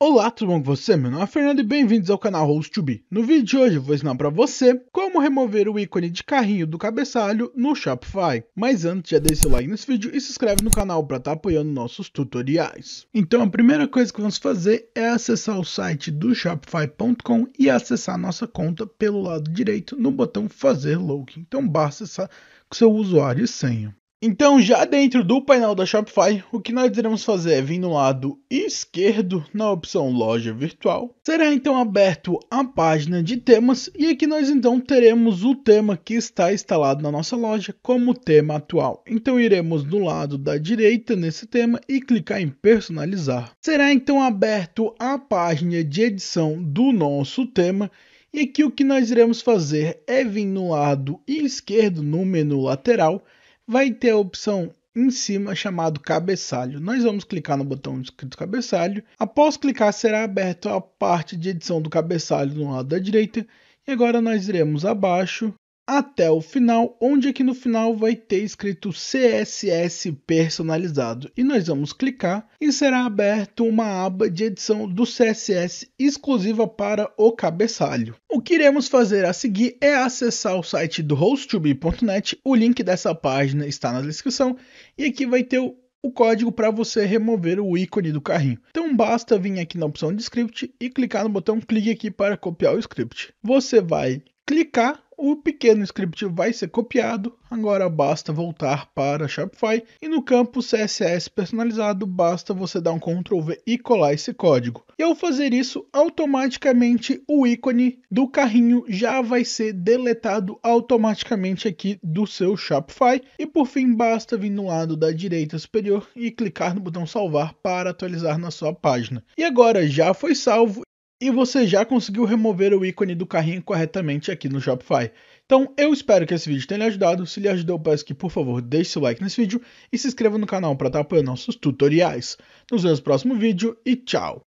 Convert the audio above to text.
Olá, tudo bom com você? Meu nome é Fernando e bem-vindos ao canal host No vídeo de hoje eu vou ensinar para você como remover o ícone de carrinho do cabeçalho no Shopify. Mas antes, já deixa seu like nesse vídeo e se inscreve no canal para estar tá apoiando nossos tutoriais. Então a primeira coisa que vamos fazer é acessar o site do Shopify.com e acessar nossa conta pelo lado direito no botão fazer login. Então basta acessar com seu usuário e senha. Então, já dentro do painel da Shopify, o que nós iremos fazer é vir no lado esquerdo, na opção Loja Virtual. Será então aberto a página de temas e aqui nós então teremos o tema que está instalado na nossa loja como tema atual. Então, iremos no lado da direita nesse tema e clicar em Personalizar. Será então aberto a página de edição do nosso tema e aqui o que nós iremos fazer é vir no lado esquerdo no menu lateral vai ter a opção em cima chamado cabeçalho. Nós vamos clicar no botão escrito cabeçalho. Após clicar, será aberta a parte de edição do cabeçalho no lado da direita. E agora nós iremos abaixo até o final, onde aqui é no final vai ter escrito CSS personalizado. E nós vamos clicar e será aberto uma aba de edição do CSS exclusiva para o cabeçalho. O que iremos fazer a seguir é acessar o site do hostube.net, o link dessa página está na descrição e aqui vai ter o o código para você remover o ícone do carrinho. Então basta vir aqui na opção de script e clicar no botão clique aqui para copiar o script. Você vai clicar o pequeno script vai ser copiado, agora basta voltar para Shopify e no campo CSS personalizado basta você dar um Ctrl V e colar esse código. E ao fazer isso, automaticamente o ícone do carrinho já vai ser deletado automaticamente aqui do seu Shopify. E por fim, basta vir no lado da direita superior e clicar no botão salvar para atualizar na sua página. E agora já foi salvo e você já conseguiu remover o ícone do carrinho corretamente aqui no Shopify. Então eu espero que esse vídeo tenha lhe ajudado, se lhe ajudou peço que por favor deixe seu like nesse vídeo e se inscreva no canal para estar apoiando nossos tutoriais. Nos vemos no próximo vídeo e tchau!